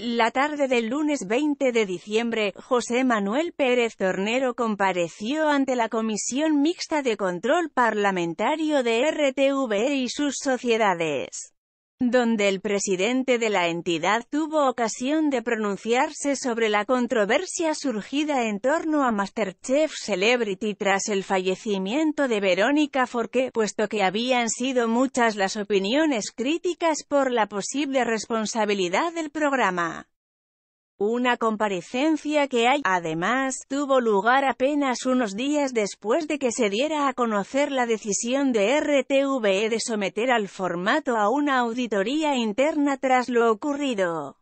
La tarde del lunes 20 de diciembre, José Manuel Pérez Tornero compareció ante la Comisión Mixta de Control Parlamentario de RTVE y sus sociedades donde el presidente de la entidad tuvo ocasión de pronunciarse sobre la controversia surgida en torno a Masterchef Celebrity tras el fallecimiento de Verónica Forqué, puesto que habían sido muchas las opiniones críticas por la posible responsabilidad del programa. Una comparecencia que hay, además, tuvo lugar apenas unos días después de que se diera a conocer la decisión de RTVE de someter al formato a una auditoría interna tras lo ocurrido.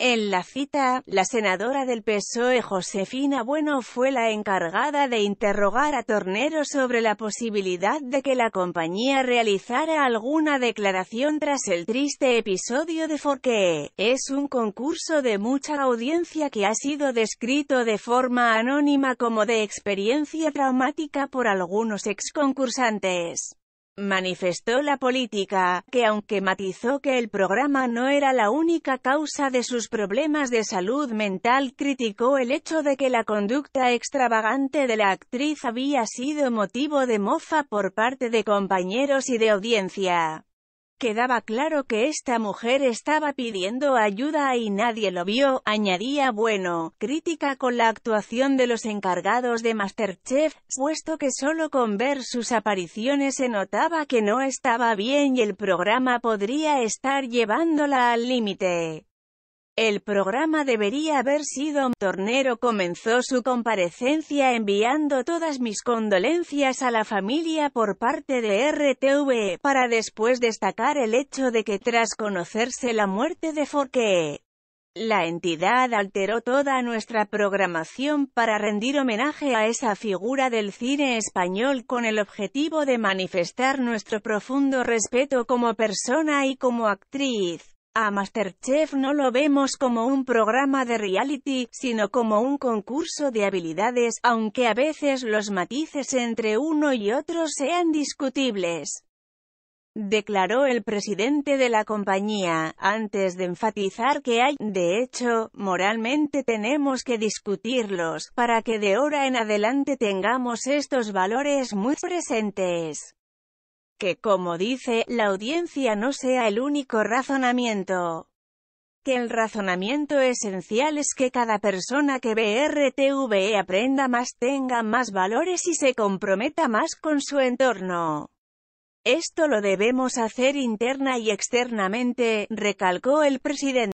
En la cita, la senadora del PSOE Josefina Bueno fue la encargada de interrogar a Tornero sobre la posibilidad de que la compañía realizara alguna declaración tras el triste episodio de Forqué. Es un concurso de mucha audiencia que ha sido descrito de forma anónima como de experiencia traumática por algunos ex concursantes manifestó la política, que aunque matizó que el programa no era la única causa de sus problemas de salud mental, criticó el hecho de que la conducta extravagante de la actriz había sido motivo de mofa por parte de compañeros y de audiencia. Quedaba claro que esta mujer estaba pidiendo ayuda y nadie lo vio, añadía Bueno, crítica con la actuación de los encargados de Masterchef, puesto que solo con ver sus apariciones se notaba que no estaba bien y el programa podría estar llevándola al límite. El programa debería haber sido... Tornero comenzó su comparecencia enviando todas mis condolencias a la familia por parte de RTV, para después destacar el hecho de que tras conocerse la muerte de Forqué, la entidad alteró toda nuestra programación para rendir homenaje a esa figura del cine español con el objetivo de manifestar nuestro profundo respeto como persona y como actriz. A Masterchef no lo vemos como un programa de reality, sino como un concurso de habilidades, aunque a veces los matices entre uno y otro sean discutibles. Declaró el presidente de la compañía, antes de enfatizar que hay, de hecho, moralmente tenemos que discutirlos, para que de ahora en adelante tengamos estos valores muy presentes que como dice la audiencia no sea el único razonamiento. Que el razonamiento esencial es que cada persona que ve RTV aprenda más, tenga más valores y se comprometa más con su entorno. Esto lo debemos hacer interna y externamente, recalcó el presidente.